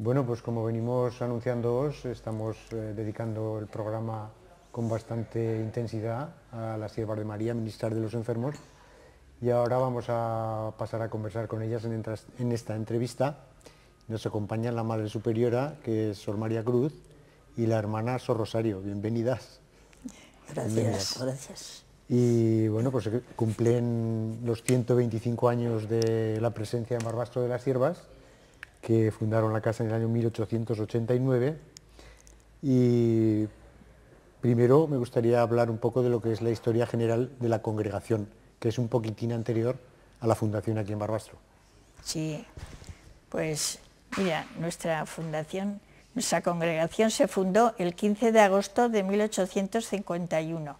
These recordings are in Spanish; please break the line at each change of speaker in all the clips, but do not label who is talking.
Bueno, pues como venimos anunciándoos, estamos eh, dedicando el programa con bastante intensidad a la sierva de María, ministrar de los enfermos, y ahora vamos a pasar a conversar con ellas en, esta entrevista. Nos acompañan la Madre Superiora, que es Sor María Cruz, y la hermana Sor Rosario. Bienvenidas. Gracias,
gracias.
Y bueno, pues eh, cumplen los 125 años de la presencia en Barbastro de las Siervas que fundaron la casa en el año 1889. Y primero me gustaría hablar un poco de lo que es la historia general de la congregación, que es un poquitín anterior a la fundación aquí en Barbastro.
Sí, pues mira, nuestra fundación, nuestra congregación se fundó el 15 de agosto de 1851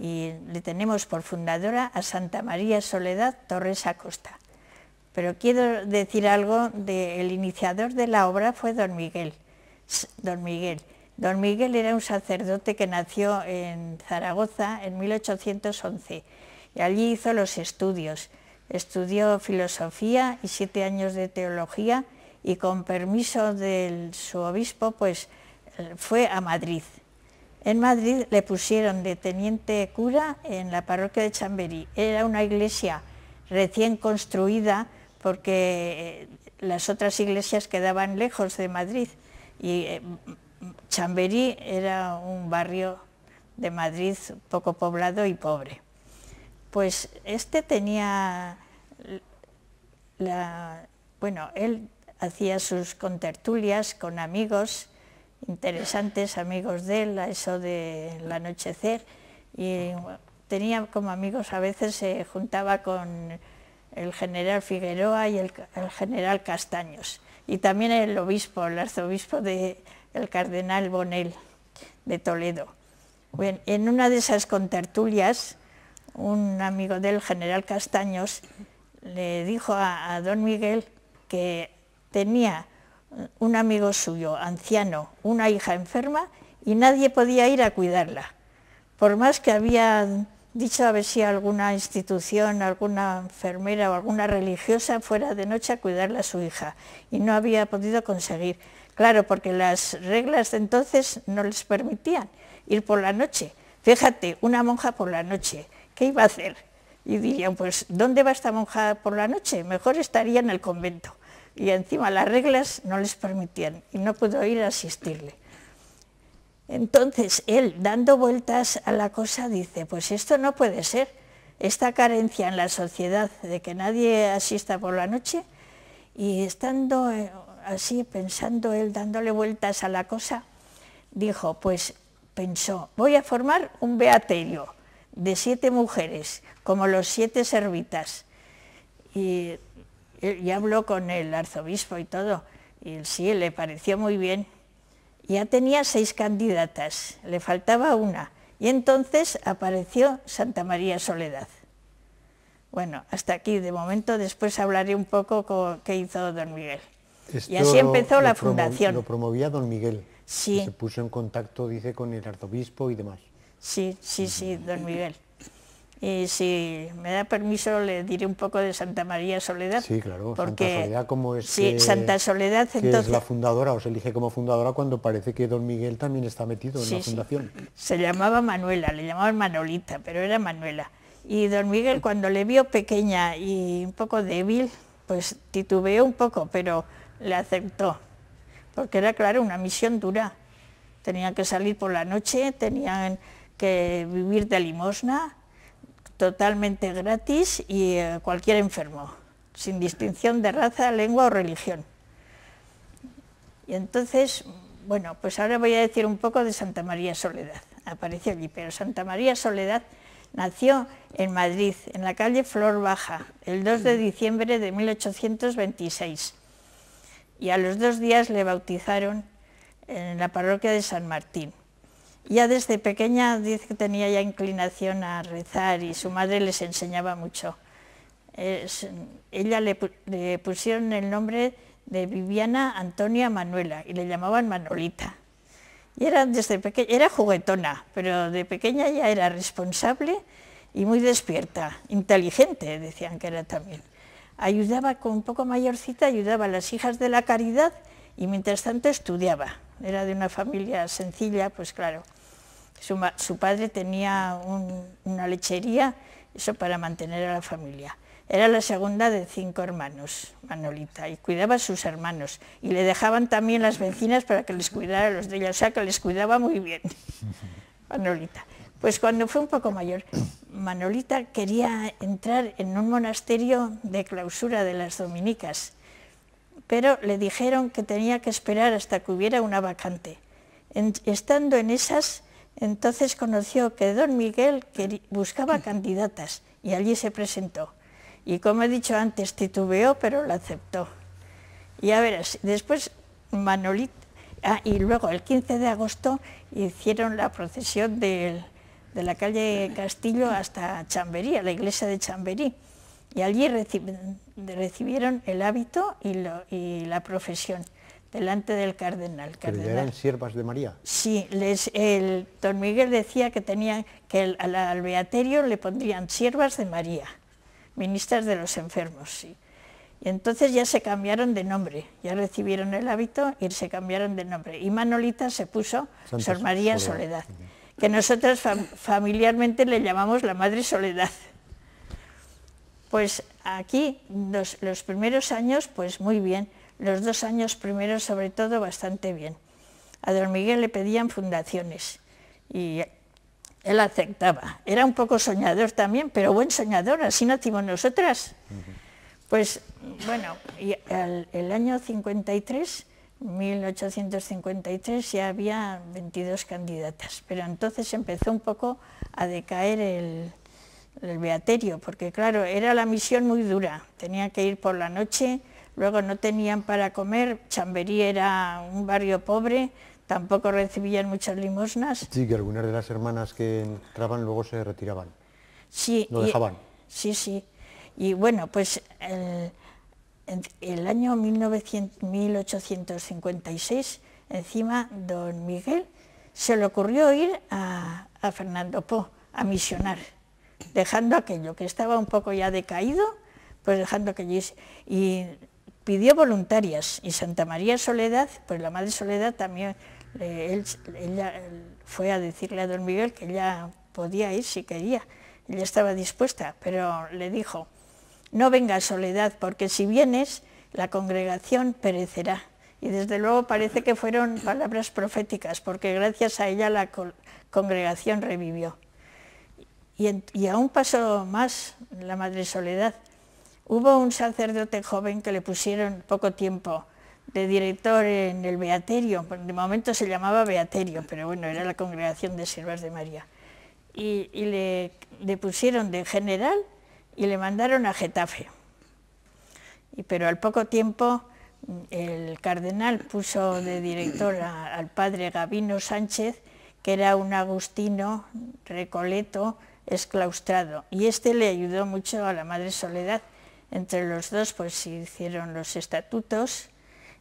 y le tenemos por fundadora a Santa María Soledad Torres Acosta pero quiero decir algo de, el iniciador de la obra fue don Miguel. Don Miguel. Don Miguel era un sacerdote que nació en Zaragoza en 1811 y allí hizo los estudios. Estudió filosofía y siete años de teología y con permiso de su obispo pues eh, fue a Madrid. En Madrid le pusieron de teniente cura en la parroquia de Chamberí. Era una iglesia recién construida porque eh, las otras iglesias quedaban lejos de Madrid y eh, Chamberí era un barrio de Madrid poco poblado y pobre. Pues este tenía bueno, él hacía sus contertulias con amigos, interesantes amigos de él, a eso del anochecer, y tenía como amigos, a veces se juntaba con el general Figueroa y el, general Castaños, y también el obispo, el arzobispo del cardenal Bonel de Toledo. en una de esas contertulias, un amigo del general Castaños le dijo a, a don Miguel que tenía un amigo suyo, anciano, una hija enferma, y nadie podía ir a cuidarla. Por más que había dicho a ver si alguna institución, alguna enfermera o alguna religiosa fuera de noche a cuidarle a su hija y no había podido conseguir. Claro, porque las reglas de entonces no les permitían ir por la noche. Fíjate, una monja por la noche, ¿qué iba a hacer? Y dirían, pues, ¿dónde va esta monja por la noche? Mejor estaría en el convento. Y encima las reglas no les permitían y no pudo ir a asistirle. Entonces él, dando vueltas a la cosa, dice, pues esto no puede ser, esta carencia en la sociedad de que nadie asista por la noche, y estando eh, así pensando él, dándole vueltas a la cosa, dijo, pues pensó, voy a formar un beaterio de siete mujeres, como los siete servitas. Y, habló con el arzobispo y todo, y sí, le pareció muy bien, ya tenía seis candidatas, le faltaba una, y entonces apareció Santa María Soledad. Bueno, hasta aquí de momento, después hablaré un poco con, qué hizo don Miguel. y así empezó la fundación. Lo
promovía don Miguel. Sí. Se puso en contacto, dice, con el arzobispo y demás.
Sí, sí, sí, don Miguel. Y si me da permiso, le diré un poco de Santa María Soledad. Sí, claro, porque, Santa Soledad como es Santa Soledad, entonces... es la
fundadora, os elige como fundadora cuando parece que don Miguel también está metido en la fundación.
Se llamaba Manuela, le llamaban Manolita, pero era Manuela. Y don Miguel cuando le vio pequeña y un poco débil, pues titubeó un poco, pero le aceptó, porque era, claro, una misión dura. Tenían que salir por la noche, tenían que vivir de limosna, totalmente gratis y eh, cualquier enfermo, sin distinción de raza, lengua o religión. Y entonces, bueno, pues ahora voy a decir un poco de Santa María Soledad. apareció allí, pero Santa María Soledad nació en Madrid, en la calle Flor Baja, el 2 de diciembre de 1826. Y a los dos días le bautizaron en la parroquia de San Martín. Ya desde pequeña dice que tenía ya inclinación a rezar y su madre les enseñaba mucho. ella le, pusieron el nombre de Viviana Antonia Manuela y le llamaban Manolita. Y era desde pequeña, era juguetona, pero de pequeña ya era responsable y muy despierta, inteligente, decían que era también. Ayudaba con un poco mayorcita, ayudaba a las hijas de la caridad y mientras tanto estudiaba. Era de una familia sencilla, pues claro, su, padre tenía una lechería, eso para mantener a la familia. Era la segunda de cinco hermanos, Manolita, y cuidaba a sus hermanos. Y le dejaban también las vecinas para que les cuidara a los de ella, o sea que les cuidaba muy bien, Manolita. Pues cuando fue un poco mayor, Manolita quería entrar en un monasterio de clausura de las dominicas, pero le dijeron que tenía que esperar hasta que hubiera una vacante. estando en esas, entonces conoció que don Miguel buscaba candidatas y allí se presentó. Y como he dicho antes, titubeó, pero la aceptó. Y a ver después Manolit ah, y luego el 15 de agosto hicieron la procesión de la calle Castillo hasta Chamberí, a la iglesia de Chamberí. Y allí recibieron el hábito y la profesión delante del cardenal. cardenal. eran
siervas de María?
Sí, les, el, don Miguel decía que, tenían, que al, beaterio le pondrían siervas de María, ministras de los enfermos, sí. Y entonces ya se cambiaron de nombre, ya recibieron el hábito y se cambiaron de nombre. Y Manolita se puso Sor María Soledad, que nosotros familiarmente le llamamos la Madre Soledad. Pues aquí, los primeros años, pues muy bien, los dos años primeros sobre todo bastante bien. A don Miguel le pedían fundaciones y él aceptaba. Era un poco soñador también, pero buen soñador, así nacimos nosotras. Pues bueno, y el año 53, 1853, ya había 22 candidatas, pero entonces empezó un poco a decaer el, el beaterio, porque claro, era la misión muy dura, tenía que ir por la noche, luego no tenían para comer, Chamberí era un barrio pobre, tampoco recibían muchas limosnas.
Sí, que algunas de las hermanas que entraban luego se retiraban. Sí. Lo dejaban.
sí, sí. Y bueno, pues el, el año 1856, encima don Miguel se le ocurrió ir a, a Fernando Po a misionar, dejando aquello que estaba un poco ya decaído, pues dejando aquello. Y pidió voluntarias y Santa María Soledad, pues la Madre Soledad también, él, ella fue a decirle a don Miguel que ella podía ir si quería, ella estaba dispuesta, pero le dijo, no venga Soledad, porque si vienes, la congregación perecerá. Y desde luego parece que fueron palabras proféticas, porque gracias a ella la congregación revivió. y aún pasó más la Madre Soledad, Hubo un sacerdote joven que le pusieron poco tiempo de director en el Beaterio, de momento se llamaba Beaterio, pero bueno, era la Congregación de Siervas de María, y, le, pusieron de general y le mandaron a Getafe. pero al poco tiempo el cardenal puso de director al padre Gabino Sánchez, que era un agustino recoleto exclaustrado, y este le ayudó mucho a la Madre Soledad, entre los dos pues hicieron los estatutos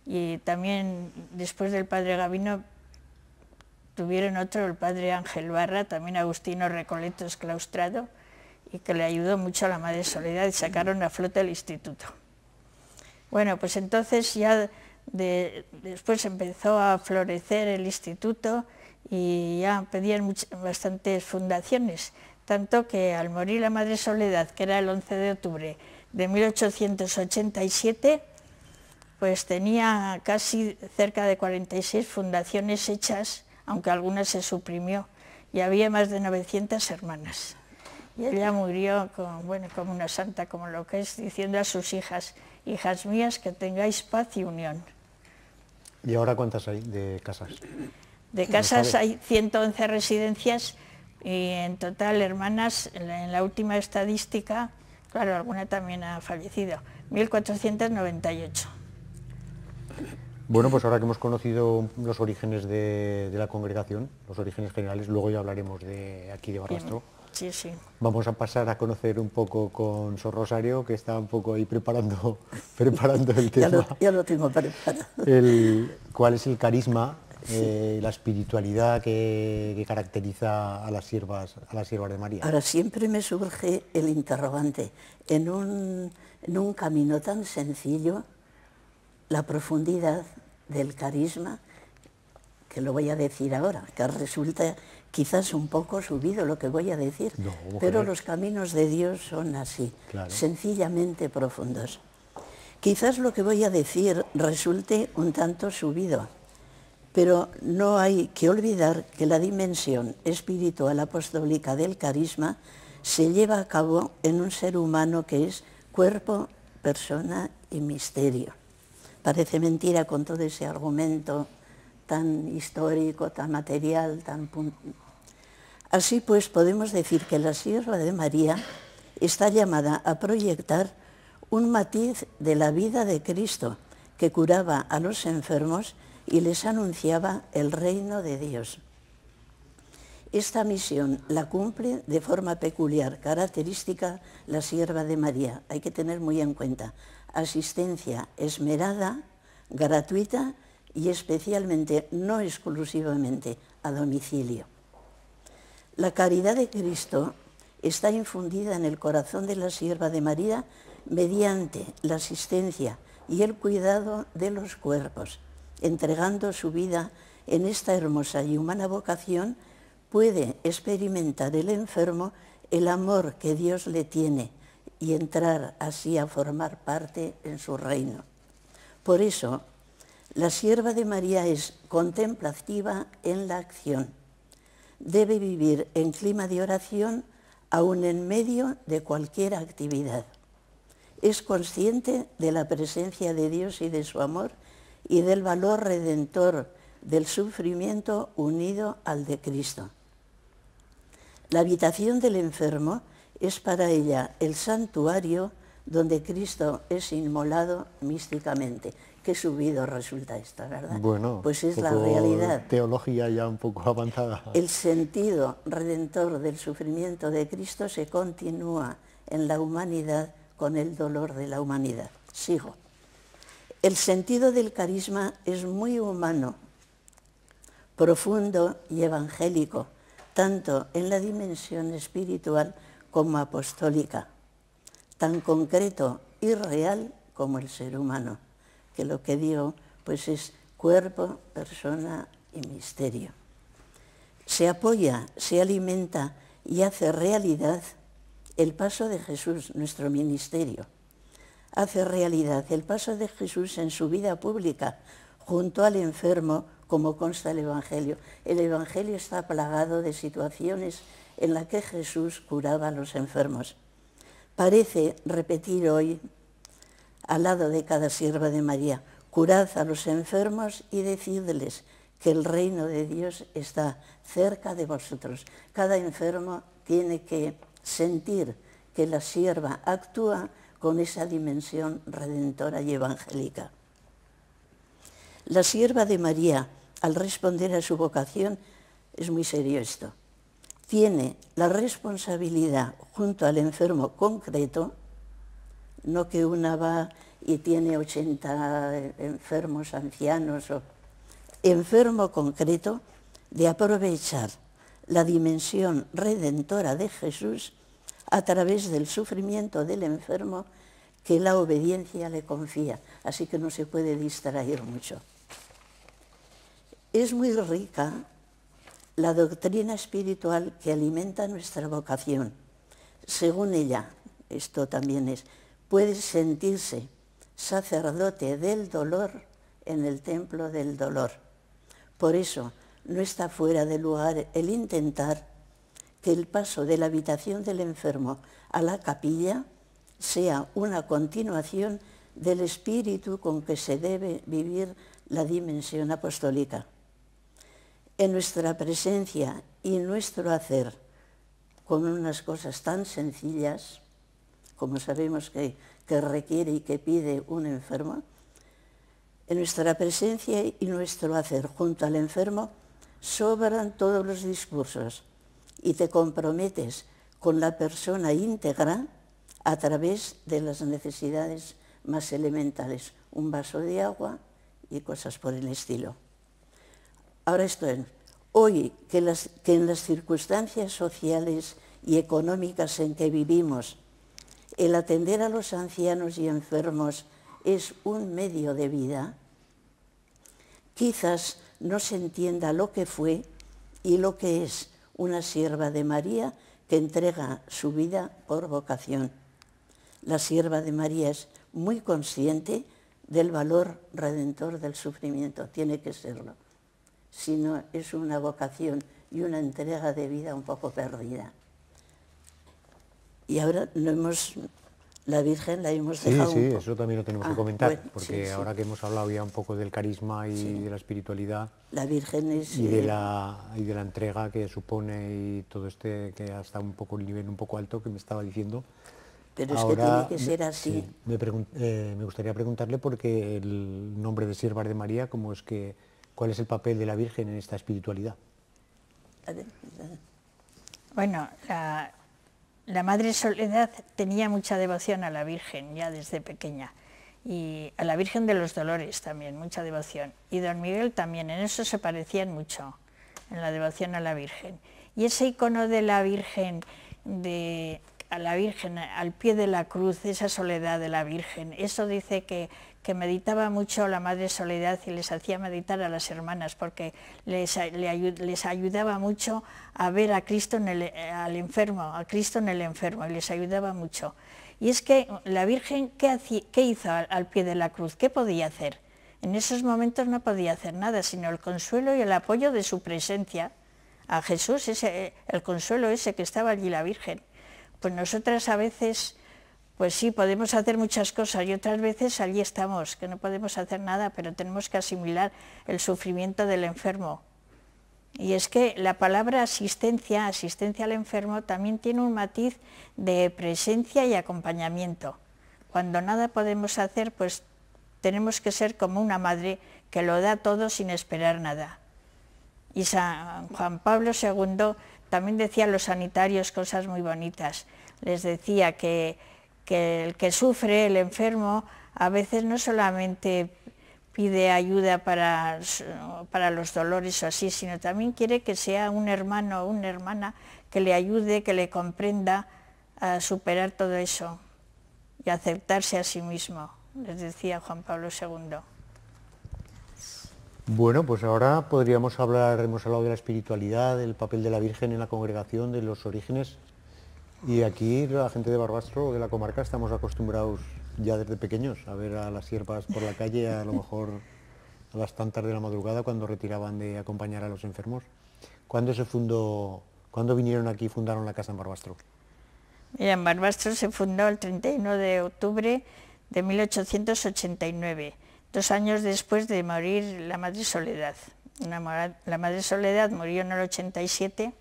y también después del padre Gavino tuvieron otro, el padre Ángel Barra, también Agustino Recoletos Claustrado, y que le ayudó mucho a la Madre Soledad y sacaron a flota el instituto. Bueno, pues entonces ya después empezó a florecer el instituto y ya pedían bastantes fundaciones, tanto que al morir la Madre Soledad, que era el 11 de octubre de 1887, pues tenía casi cerca de 46 fundaciones hechas, aunque algunas se suprimió, y había más de 900 hermanas. Y ella murió bueno, como una santa, como lo que es, diciendo a sus hijas, hijas mías, que tengáis paz y unión.
¿Y ahora cuántas hay de casas? De casas hay
111 residencias y en total, hermanas, en la última estadística, Claro, alguna también ha fallecido. 1498.
Bueno, pues ahora que hemos conocido los orígenes de, la congregación, los orígenes generales, luego ya hablaremos de aquí de Barrastro. Sí, sí. Vamos a pasar a conocer un poco con Sor Rosario, que está un poco ahí preparando, el tema.
ya, lo, tengo preparado.
¿Cuál es el carisma eh, la espiritualidad que, caracteriza a las, siervas, a las de María. Ahora
siempre me surge el interrogante, en un, camino tan sencillo, la profundidad del carisma, que lo voy a decir ahora, que resulta quizás un poco subido lo que voy a decir, pero los caminos de Dios son así, sencillamente profundos. Quizás lo que voy a decir resulte un tanto subido, pero no hay que olvidar que la dimensión espiritual apostólica del carisma se lleva a cabo en un ser humano que es cuerpo, persona y misterio. Parece mentira con todo ese argumento tan histórico, tan material, tan... Así pues, podemos decir que la sierva de María está llamada a proyectar un matiz de la vida de Cristo que curaba a los enfermos y les anunciaba el reino de Dios. Esta misión la cumple de forma peculiar, característica, la sierva de María. Hay que tener muy en cuenta. Asistencia esmerada, gratuita y especialmente, no exclusivamente, a domicilio. La caridad de Cristo está infundida en el corazón de la sierva de María mediante la asistencia y el cuidado de los cuerpos entregando su vida en esta hermosa y humana vocación, puede experimentar el enfermo el amor que Dios le tiene y entrar así a formar parte en su reino. Por eso, la sierva de María es contemplativa en la acción. Debe vivir en clima de oración aun en medio de cualquier actividad. Es consciente de la presencia de Dios y de su amor y del valor redentor del sufrimiento unido al de Cristo. La habitación del enfermo es para ella el santuario donde Cristo es inmolado místicamente. Qué subido resulta esto, ¿verdad? Bueno, pues es la realidad.
Teología ya un poco avanzada.
El sentido redentor del sufrimiento de Cristo se continúa en la humanidad con el dolor de la humanidad. Sigo. El sentido del carisma es muy humano, profundo y evangélico, tanto en la dimensión espiritual como apostólica, tan concreto y real como el ser humano, que lo que dio pues es cuerpo, persona y misterio. Se apoya, se alimenta y hace realidad el paso de Jesús, nuestro ministerio, hace realidad el paso de Jesús en su vida pública junto al enfermo, como consta el Evangelio. El Evangelio está plagado de situaciones en las que Jesús curaba a los enfermos. Parece repetir hoy, al lado de cada sierva de María, curad a los enfermos y decidles que el reino de Dios está cerca de vosotros. Cada enfermo tiene que sentir que la sierva actúa con esa dimensión redentora y evangélica. La sierva de María, al responder a su vocación, es muy serio esto, tiene la responsabilidad junto al enfermo concreto, no que una va y tiene 80 enfermos, ancianos, o enfermo concreto, de aprovechar la dimensión redentora de Jesús a través del sufrimiento del enfermo que la obediencia le confía, así que no se puede distraer mucho. Es muy rica la doctrina espiritual que alimenta nuestra vocación. Según ella, esto también es, puede sentirse sacerdote del dolor en el templo del dolor. Por eso no está fuera de lugar el intentar que el paso de la habitación del enfermo a la capilla sea una continuación del espíritu con que se debe vivir la dimensión apostólica. En nuestra presencia y nuestro hacer con unas cosas tan sencillas, como sabemos que, requiere y que pide un enfermo, en nuestra presencia y nuestro hacer junto al enfermo sobran todos los discursos y te comprometes con la persona íntegra a través de las necesidades más elementales, un vaso de agua y cosas por el estilo. Ahora esto es, hoy que, que en las circunstancias sociales y económicas en que vivimos, el atender a los ancianos y enfermos es un medio de vida, quizás no se entienda lo que fue y lo que es una sierva de María que entrega su vida por vocación. La sierva de María es muy consciente del valor redentor del sufrimiento, tiene que serlo, si no es una vocación y una entrega de vida un poco perdida. Y ahora lo hemos la Virgen la hemos dejado. Sí, sí,
eso también lo tenemos que ah, comentar, porque ahora que hemos hablado ya un poco del carisma y de la espiritualidad,
la Virgen es... Y de eh,
la, y de la entrega que supone y todo este, que hasta un poco el nivel un poco alto que me estaba diciendo. Pero es que tiene que ser así. Eh, me, gustaría preguntarle porque el nombre de Sierva de María, ¿cómo es que, ¿cuál es el papel de la Virgen en esta espiritualidad?
Bueno, la, la Madre Soledad tenía mucha devoción a la Virgen ya desde pequeña y a la Virgen de los Dolores también, mucha devoción. Y don Miguel también, en eso se parecían mucho, en la devoción a la Virgen. Y ese icono de la Virgen, a la Virgen al pie de la cruz, esa soledad de la Virgen, eso dice que, meditaba mucho la Madre Soledad y les hacía meditar a las hermanas porque les, ayudaba mucho a ver a Cristo en el, enfermo, a Cristo en el enfermo y les ayudaba mucho. Y es que la Virgen, ¿qué, hizo al, pie de la cruz? ¿Qué podía hacer? En esos momentos no podía hacer nada, sino el consuelo y el apoyo de su presencia a Jesús, el consuelo ese que estaba allí la Virgen. Pues nosotras a veces, pues sí, podemos hacer muchas cosas y otras veces allí estamos, que no podemos hacer nada, pero tenemos que asimilar el sufrimiento del enfermo, y es que la palabra asistencia, asistencia al enfermo, también tiene un matiz de presencia y acompañamiento. Cuando nada podemos hacer, pues tenemos que ser como una madre que lo da todo sin esperar nada. Y San Juan Pablo II también decía a los sanitarios cosas muy bonitas. Les decía que, que el que sufre, el enfermo, a veces no solamente pide ayuda para, para los dolores o así, sino también quiere que sea un hermano o una hermana que le ayude, que le comprenda a superar todo eso y aceptarse a sí mismo, les decía Juan Pablo II.
Bueno, pues ahora podríamos hablar, hemos hablado de la espiritualidad, del papel de la Virgen en la congregación, de los orígenes, y aquí la gente de Barbastro, de la comarca, estamos acostumbrados ya desde pequeños, a ver a las siervas por la calle, a lo mejor a las tantas de la madrugada cuando retiraban de acompañar a los enfermos. ¿Cuándo se fundó, cuándo vinieron aquí y fundaron la casa en Barbastro?
Mira, en Barbastro se fundó el 31 de octubre de 1889, dos años después de morir la Madre Soledad. la Madre Soledad murió en el 87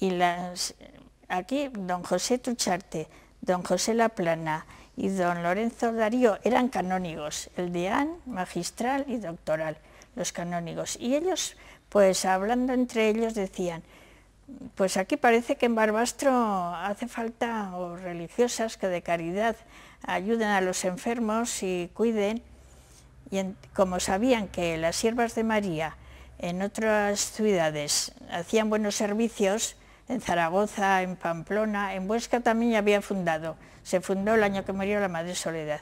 y las, aquí don José Tucharte, don José Laplana y don Lorenzo Darío eran canónigos, el deán, magistral y doctoral, los canónigos. Y ellos, pues hablando entre ellos, decían, pues aquí parece que en Barbastro hace falta religiosas que de caridad ayuden a los enfermos y cuiden. Y como sabían que las siervas de María en otras ciudades hacían buenos servicios, en Zaragoza, en Pamplona, en Huesca también había fundado se fundó el año que murió la Madre Soledad.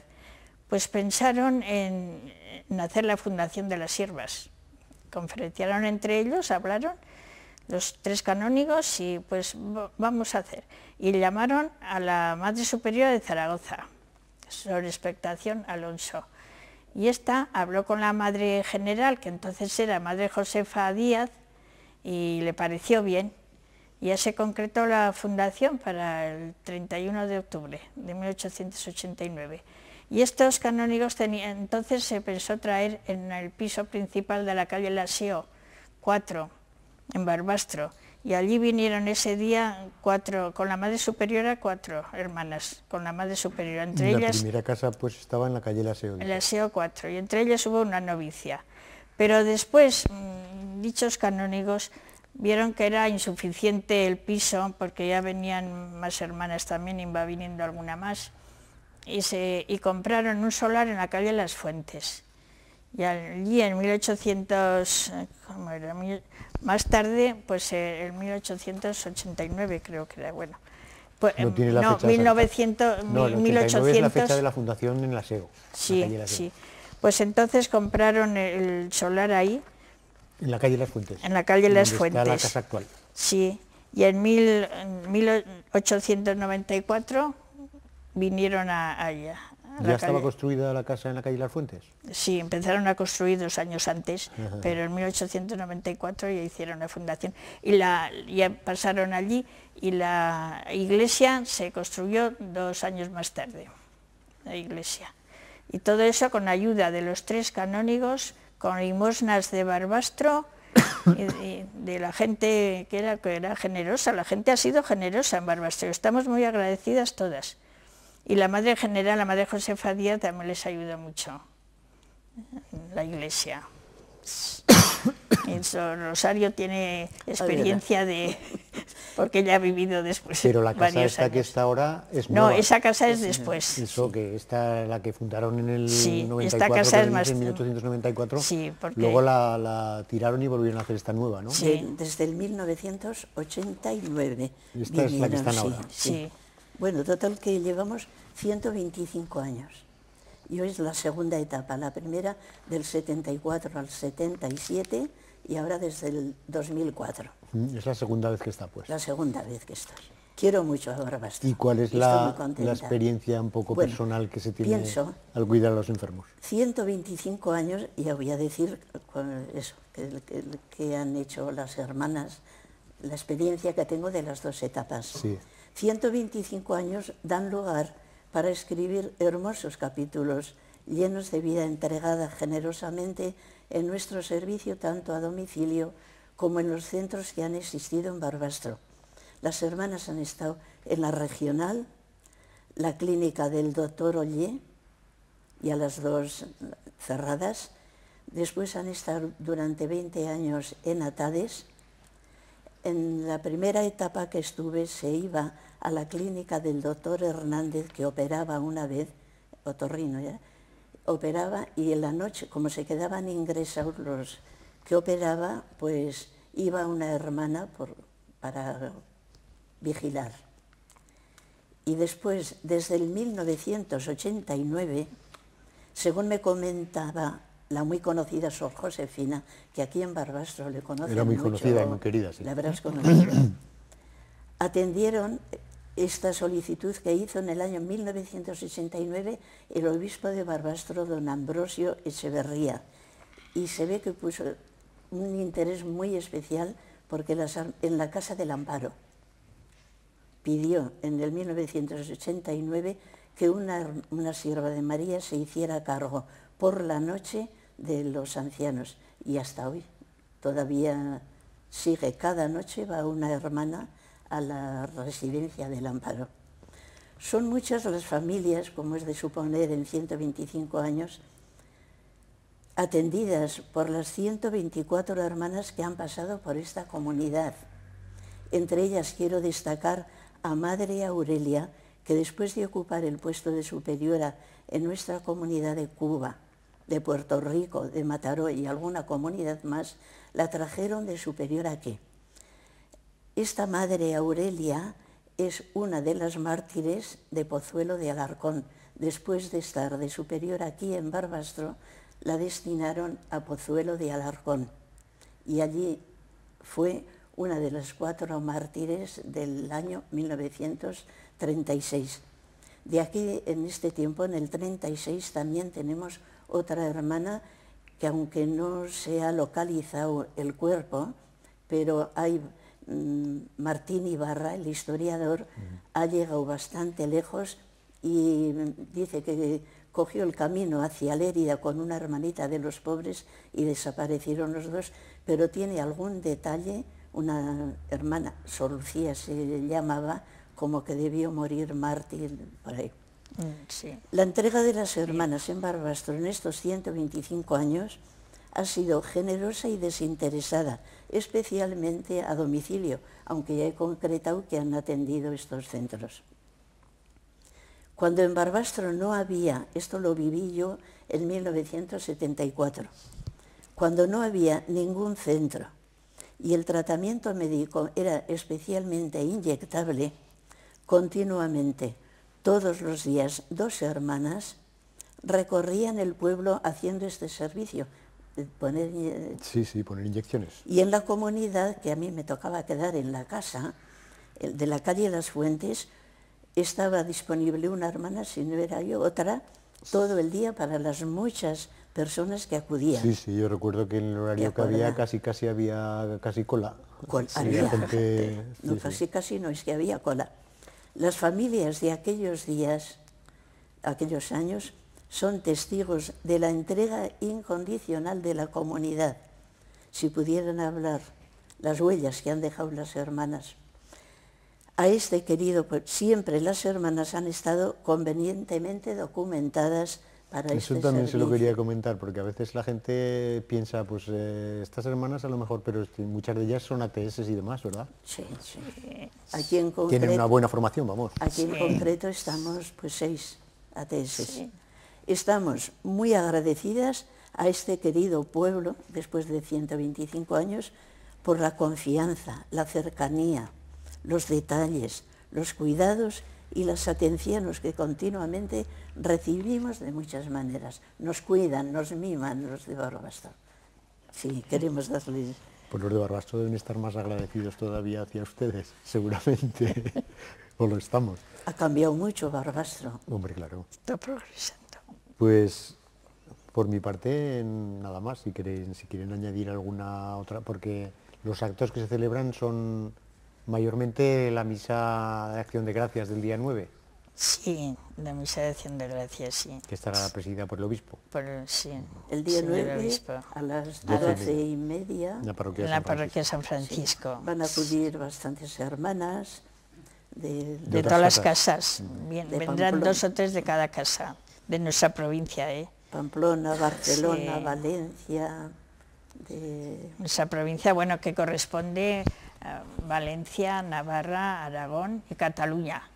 Pues pensaron en, hacer la fundación de las siervas. Conferenciaron entre ellos, hablaron, los tres canónigos, y pues vamos a hacer. Y llamaron a la Madre Superior de Zaragoza, sobre expectación Alonso. Y esta habló con la Madre General, que entonces era Madre Josefa Díaz, y le pareció bien, ya se concretó la fundación para el 31 de octubre de 1889. Y estos canónigos tenían, entonces se pensó traer en el piso principal de la calle seo 4, en Barbastro, y allí vinieron ese día cuatro, con la madre superiora cuatro hermanas, con la madre superiora. Entre la primera
casa pues estaba en la calle Laseo.
En 4, y entre ellas hubo una novicia. Pero después, mm, dichos canónigos Vieron que era insuficiente el piso porque ya venían más hermanas también y va viniendo alguna más. Y, se, compraron un solar en la calle Las Fuentes. Y allí en 1800, más tarde, pues eh, en 1889 creo que era, bueno. Pues, no tiene la fecha 1900, de la fundación
en la SEO. Sí, sí.
Pues entonces compraron el solar ahí
en la calle Las Fuentes. En la calle Las Fuentes. Está la casa actual.
Sí. Y en, 1894 vinieron a, allá. ¿Ya estaba
construida la casa en la calle Las Fuentes?
Sí, empezaron a construir dos años antes, pero en 1894 ya hicieron la fundación. Y la, ya pasaron allí y la iglesia se construyó dos años más tarde, la iglesia. Y todo eso con ayuda de los tres canónigos con limosnas de Barbastro, de, la gente que era, que era generosa. La gente ha sido generosa en Barbastro, estamos muy agradecidas todas. Y la Madre General, la Madre Josefa Díaz, también les ayuda mucho, la Iglesia. El Rosario tiene experiencia de... porque ya ha vivido después Pero la casa esta que está ahora es nueva. No, esa casa es después.
Eso que esta, la que fundaron en el sí, 94, esta casa es más... en 1894, sí, porque... luego la, tiraron y volvieron a hacer esta nueva, ¿no? Sí,
desde el 1989. esta es la que ahora. Bueno, total que llevamos 125 años y hoy es la segunda etapa, la primera del 74 al 77 y ahora desde el 2004.
Mm, es la segunda vez que está, pues. La
segunda vez que estoy. Quiero mucho ahora Barbastro. ¿Y cuál es la, experiencia
un poco personal que se tiene al cuidar a los enfermos?
125 años, ya voy a decir eso, que, han hecho las hermanas, la experiencia que tengo de las dos etapas. 125 años dan lugar para escribir hermosos capítulos llenos de vida entregada generosamente en nuestro servicio tanto a domicilio como en los centros que han existido en Barbastro. Las hermanas han estado en la regional, la clínica del doctor Ollé, y a las dos cerradas. Después han estado durante 20 años en Atades. En la primera etapa que estuve se iba a la clínica del doctor Hernández, que operaba una vez, otorrino ya, operaba y en la noche, como se quedaban ingresados los que operaba, pues iba una hermana para vigilar. Y después, desde el 1989, según me comentaba la muy conocida Sor Josefina, que aquí en Barbastro le conocen Era muy mucho, muy querida, La habrás conocido. Atendieron esta solicitud que hizo en el año 1969 el obispo de Barbastro, don Ambrosio Echeverría. Y se ve que puso un interés muy especial porque en la Casa del Amparo pidió en el 1989 que una, una sierva de María se hiciera cargo por la noche de los ancianos y hasta hoy todavía sigue cada noche va una hermana a la residencia del Amparo. Son muchas las familias, como es de suponer en 125 años, atendidas por las 124 hermanas que han pasado por esta comunidad. Entre ellas quiero destacar a Madre Aurelia, que después de ocupar el puesto de superiora en nuestra comunidad de Cuba, de Puerto Rico, de Mataró y alguna comunidad más, la trajeron de superior aquí. Esta madre Aurelia es una de las mártires de Pozuelo de Alarcón. Después de estar de superior aquí en Barbastro, la destinaron a Pozuelo de Alarcón y allí fue una de las cuatro mártires del año 1936. De aquí, en este tiempo, en el 36, también tenemos otra hermana que aunque no se ha localizado el cuerpo, pero hay Mm, Martín Ibarra, el historiador, ha llegado bastante lejos y dice que cogió el camino hacia Lérida con una hermanita de los pobres y desaparecieron los dos, pero tiene algún detalle, una hermana, Solucía se llamaba, como que debió morir Martín. por ahí. Mm, La entrega de las hermanas en Barbastro en estos 125 años ha sido generosa y desinteresada, especialmente a domicilio, aunque ya he concretado que han atendido estos centros. Cuando en Barbastro no había, esto lo viví yo en 1974, cuando no había ningún centro y el tratamiento médico era especialmente inyectable, continuamente, todos los días, dos hermanas recorrían el pueblo haciendo este servicio, poner... Eh,
sí, sí, poner inyecciones.
Y en la comunidad, que a mí me tocaba quedar en la casa, de la calle Las Fuentes, estaba disponible una hermana, si no era yo, otra, todo el día para las muchas personas que acudían. Sí,
sí, yo recuerdo que en el horario que había casi casi había casi cola. había gente, No,
casi casi no, es que había cola. Las familias de aquellos días, aquellos años, son testigos de la entrega incondicional de la comunidad. Si pudieran hablar las huellas que han dejado las hermanas. A este querido, pues, siempre las hermanas han estado convenientemente documentadas para Eso este también se lo quería
comentar, porque a veces la gente piensa, pues eh, estas hermanas a lo mejor, pero este, muchas de ellas son ATS y demás, ¿verdad? Sí, sí.
Aquí en concreto, Tienen una buena
formación, vamos. Aquí en
concreto estamos pues seis ATS. Estamos muy agradecidas a este querido pueblo, después de 125 años, por la confianza, la cercanía, los detalles, los cuidados y las atenciones que continuamente recibimos de muchas maneras. Nos cuidan, nos miman los de Barbastro. Sí, queremos darles...
Pues los de Barbastro deben estar más agradecidos todavía hacia ustedes, seguramente. o lo estamos.
Ha cambiado mucho Barbastro.
Hombre, claro. Está
progresando.
Pues por mi parte nada más, si quieren, añadir alguna otra, porque los actos que se celebran son mayormente la misa de acción de gracias del día 9.
Sí, la misa de acción de gracias, sí.
Que estará presidida por el obispo.
sí. El día 9 a las 12 y media
en la
parroquia, San Francisco.
Van a acudir bastantes hermanas de, todas las casas. vendrán dos
o tres de cada casa de nuestra provincia. ¿eh? Pamplona, Barcelona,
Valencia. De...
Nuestra provincia, bueno, que corresponde a Valencia, Navarra, Aragón y Cataluña.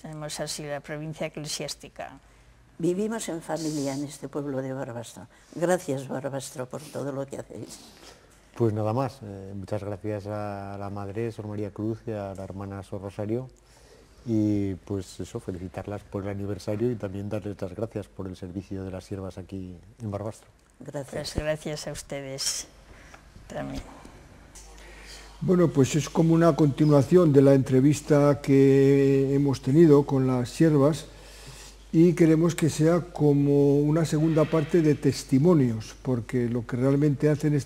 Tenemos así la provincia eclesiástica.
Vivimos en familia en este pueblo de Barbastro. Gracias, Barbastro, por todo lo que hacéis.
Pues nada más, eh, muchas gracias a la madre, Sor María Cruz, y a la hermana Sor Rosario, y pues eso, felicitarlas por el aniversario y también darles las gracias por el servicio de las siervas aquí en Barbastro.
Gracias, gracias a ustedes también.
Bueno, pues es como una continuación de la entrevista que hemos tenido con las siervas y queremos que sea como una segunda parte de testimonios, porque lo que realmente hacen es